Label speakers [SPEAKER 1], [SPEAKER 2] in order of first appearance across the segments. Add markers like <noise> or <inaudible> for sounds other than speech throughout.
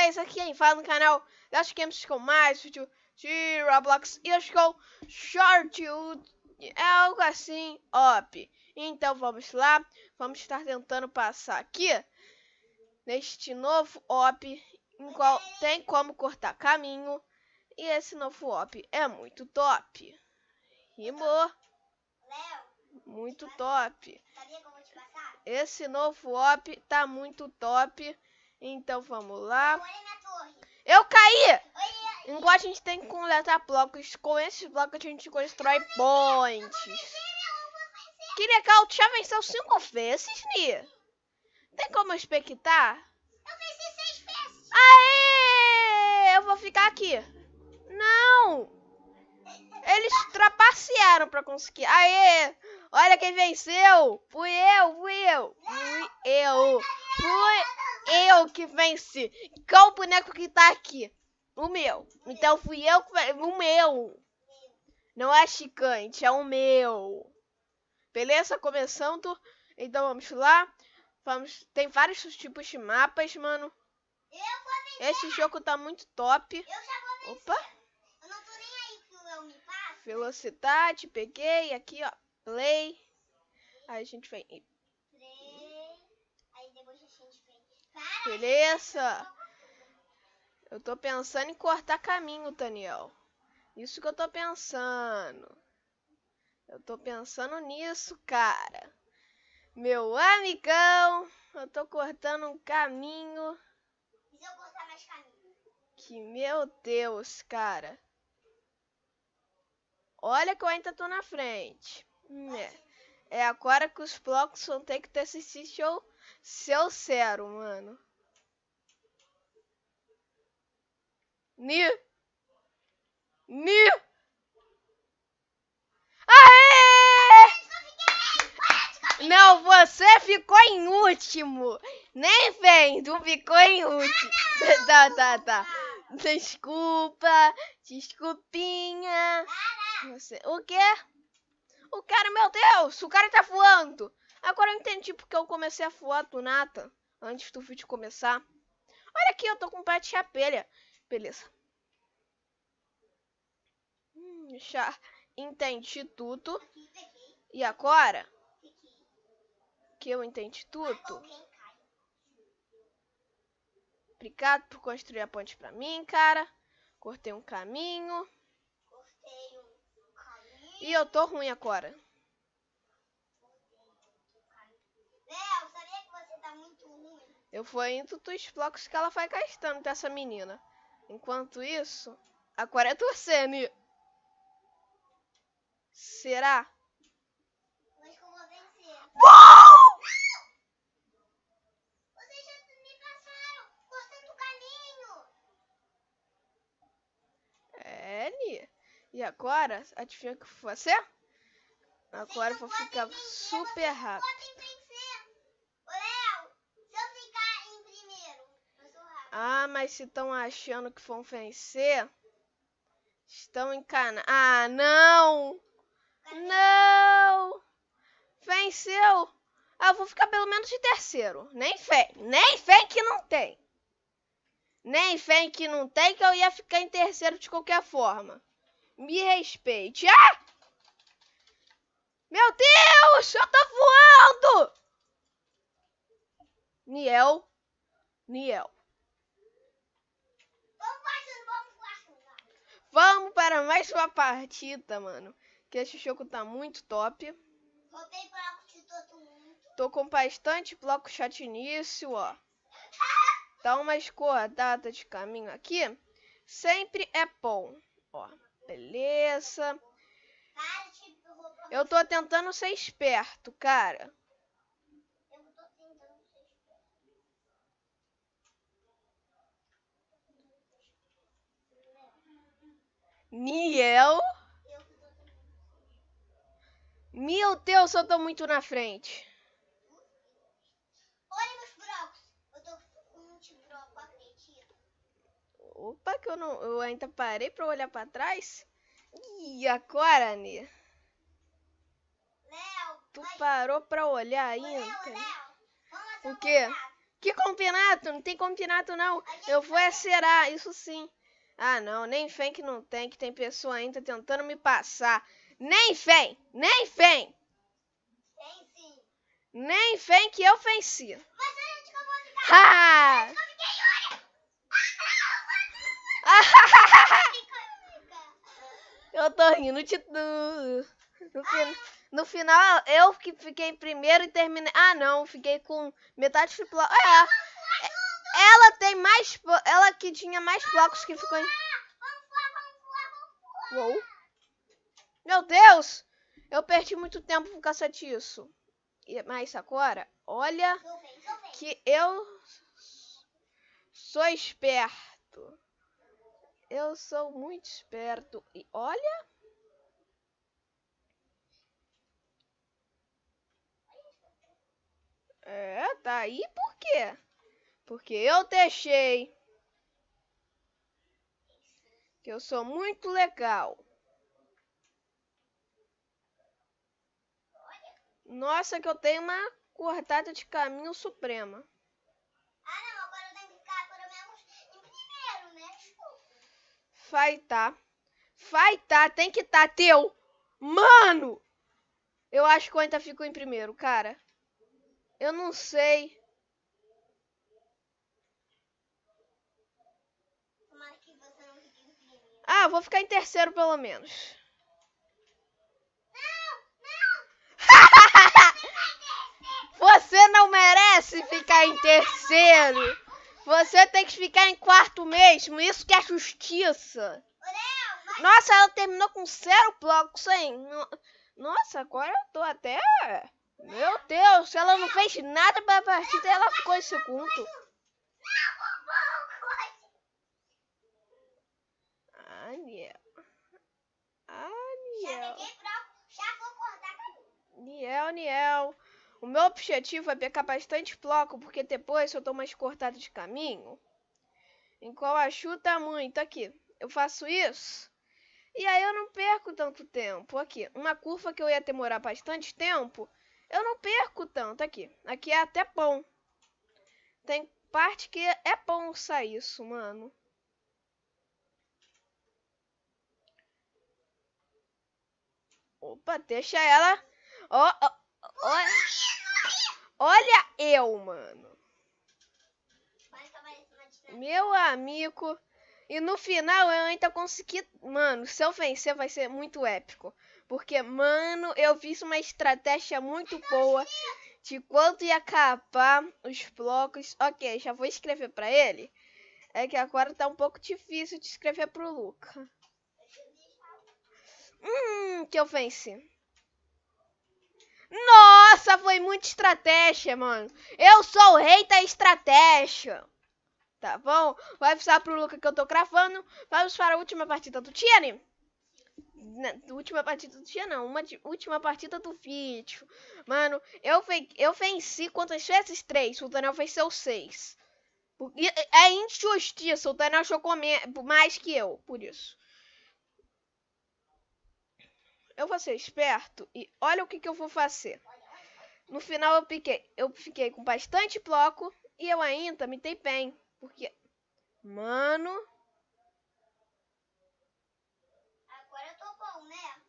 [SPEAKER 1] vocês é aqui em Fala no canal das Games é com mais vídeo de Roblox e hoje com é Short é algo assim, op. Então vamos lá, vamos estar tentando passar aqui neste novo op em qual tem como cortar caminho e esse novo op é muito top. Rimou. Muito top. Esse novo op tá muito top. Então vamos lá. Eu caí! Igual a gente tem que coletar blocos. Com esses blocos a gente constrói pontes. Que legal, tu já venceu cinco vezes, Nia? Tem como expectar? Eu venci seis vezes. Aê! Eu vou ficar aqui. Não! Eles trapacearam pra conseguir. Aê! Olha quem venceu! Fui eu, fui eu! Fui eu! Fui eu que venci. Qual o boneco que tá aqui? O meu. Então fui eu que venci. O meu. Não é chicante, é o meu. Beleza? Começando. Então vamos lá. Vamos. Tem vários tipos de mapas, mano. Esse jogo tá muito top. Opa. Velocidade, peguei aqui, ó. Play. Aí a gente vem Beleza? Eu tô pensando em cortar caminho, Daniel. Isso que eu tô pensando. Eu tô pensando nisso, cara. Meu amigão, eu tô cortando um caminho. E eu cortar mais caminho? Que meu Deus, cara. Olha que eu ainda tô na frente. Hum, é, é agora que os blocos vão ter que ter seu, seu zero, mano. Ni. Ni. Aê! Não, você ficou em último. Nem vem, tu ficou em último. <laughs> tá, tá, tá. Desculpa, desculpinha. Você, o quê? O cara, meu Deus, o cara tá voando. Agora eu entendi porque eu comecei a voar do nada, antes do vídeo começar. Olha aqui, eu tô com um pé de chapelha. Beleza. Hum, já entendi tudo. E agora? Que eu entendi tudo. Obrigado por construir a ponte pra mim, cara. Cortei um caminho. E eu tô ruim agora. Eu tá vou indo dos blocos que ela vai gastando dessa menina. Enquanto isso, agora é torcer, Mi. Será? Mas como eu venci? Uou! Bom! Vocês já me passaram cortando o galinho. É, Nia. E agora, adivinha o que eu vou fazer? Agora eu vou ficar super rápido. Ah, mas se estão achando que vão vencer, estão encanados. Ah, não! Não! Venceu! Ah, vou ficar pelo menos de terceiro. Nem fé. Nem fé que não tem. Nem fé que não tem que eu ia ficar em terceiro de qualquer forma. Me respeite. Ah! Meu Deus! Eu tô voando! Niel. Niel. Vamos para mais uma partida, mano. Que esse jogo tá muito top. Comprei bloco de todo mundo. Tô com bastante bloco chat início, ó. Dá uma escordada de caminho aqui. Sempre é bom. Ó, beleza. Eu tô tentando ser esperto, cara. Niel. Meu Deus, eu tô muito na frente. Olha meus blocos. Eu tô com 20 blocos, frente. Opa, que eu não. Eu ainda parei pra olhar pra trás. Ih, agora, né? Léo, tu parou pra olhar ainda? Léo, Léo, o quê? que combinato? Não tem combinato, não. Eu vou acerar, isso sim. Ah, não, nem FEM que não tem, que tem pessoa ainda tentando me passar. Nem FEM, nem FEM. Tem sim. Nem FEM que eu venci. Você não te convoca. Ah! Eu Eu tô rindo de tudo. No, fin... no, final, eu que fiquei em primeiro e terminei. Ah, não, fiquei com metade de. É tem mais. Ela que tinha mais blocos que ficou. Em... Uou. Meu Deus! Eu perdi muito tempo por causa disso. Mas agora, olha tô bem, tô bem. que eu sou esperto. Eu sou muito esperto. E olha. É, tá aí por quê? Porque eu deixei. Que eu sou muito legal. Nossa, que eu tenho uma cortada de caminho suprema. Ah, não, agora eu tenho que ficar pelo menos em primeiro, né? Desculpa. Vai tá. Vai tá, tem que tá, teu. Mano! Eu acho que eu ainda fico em primeiro, cara. Eu não sei. Ah, vou ficar em terceiro pelo menos. Não, <laughs> não. Você não merece ficar em terceiro. Você tem que ficar em quarto mesmo. Isso que é justiça. Nossa, ela terminou com zero blocos, hein? Nossa, agora eu tô até... Meu Deus, ela não fez nada pra partida ela ficou em segundo. Aniel. Aniel. Niel, Niel. O meu objetivo é pegar bastante bloco, porque depois eu tô mais cortado de caminho. Em qual ajuda tá muito. Aqui, eu faço isso. E aí eu não perco tanto tempo. Aqui, uma curva que eu ia demorar bastante tempo, eu não perco tanto. Aqui, aqui é até bom. Tem parte que é bom sair isso, mano. Opa, deixa ela. Ó, oh, oh. Olha eu, mano. Meu amigo. E no final eu ainda consegui. Mano, se eu vencer vai ser muito épico. Porque, mano, eu fiz uma estratégia muito boa de quanto ia acabar os blocos. Ok, já vou escrever pra ele. É que agora tá um pouco difícil de escrever pro Luca. Hum, que eu venci. Nossa, foi muita estratégia, mano. Eu sou o rei da estratégia. Tá bom? Vai avisar pro Luca que eu tô gravando. Vamos para a última partida do Tierney. Né? Na, última partida do dia não, uma de, última partida do vídeo. Mano, eu, eu venci quantas vezes? Três, o Daniel venceu seis. Por, é injustiça, o Daniel jogou mais que eu, por isso eu vou ser esperto e olha o que, que eu vou fazer. No final eu, piquei, eu fiquei com bastante bloco e eu ainda me dei bem. Porque, mano... Agora eu tô bom, né?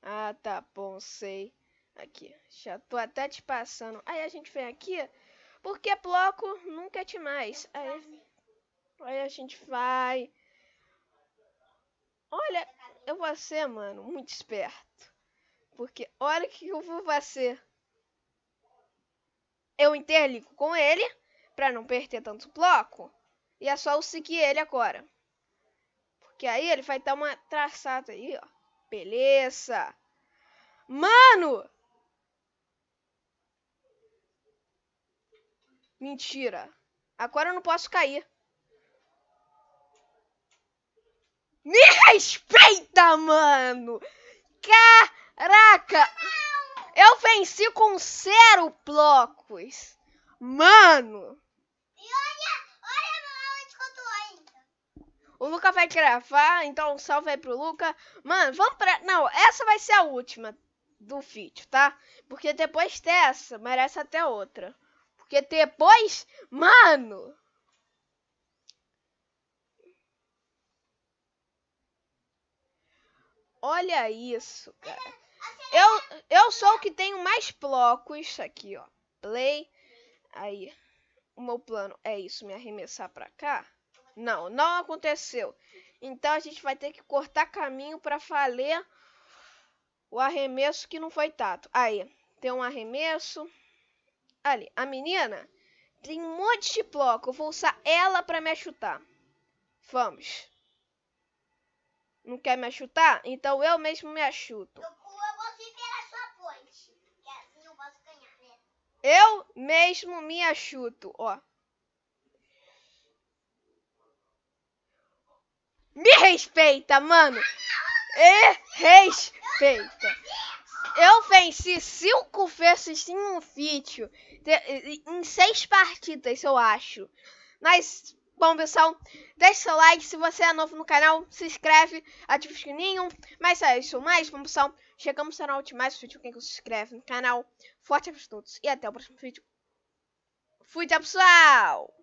[SPEAKER 1] Ah, tá bom, sei. Aqui, já tô até te passando. Aí a gente vem aqui, porque bloco nunca é demais. Aí, aí a gente vai... Olha, eu vou ser, mano, muito esperto. Porque olha o que eu vou fazer. Eu interligo com ele, pra não perder tanto bloco. E é só eu seguir ele agora. Porque aí ele vai dar uma traçada aí, ó. Beleza. Mano! Mentira. Agora eu não posso cair. Me respeita, mano! Caraca! Eu venci com zero blocos! Mano! E olha, olha onde eu tô ainda. O Luca vai gravar, então um salve aí pro Luca. Mano, vamos pra... Não, essa vai ser a última do vídeo, tá? Porque depois dessa, merece até outra. Porque depois... Mano... Olha isso, cara. Eu, eu sou o que tenho mais blocos. Aqui, ó. Play. Aí. O meu plano é isso, me arremessar pra cá. Não, não aconteceu. Então a gente vai ter que cortar caminho pra falar o arremesso que não foi tato. Aí, tem um arremesso. Ali, a menina tem um monte de bloco. Eu vou usar ela pra me chutar. Vamos. Não quer me achutar? Então eu mesmo me achuto. Eu, eu sua assim eu posso ganhar, né? Eu mesmo me achuto, ó. Me respeita, mano. E respeita. Eu venci cinco vezes em um vídeo. Em seis partidas, eu acho. Mas Bom, pessoal, deixe seu like. Se você é novo no canal, se inscreve, ativa o sininho. Mas é isso. Mais, bom, pessoal, chegamos ao final de mais um vídeo. Quem se inscreve no canal. Forte abraço a todos e até o próximo vídeo. Fui, tchau, pessoal!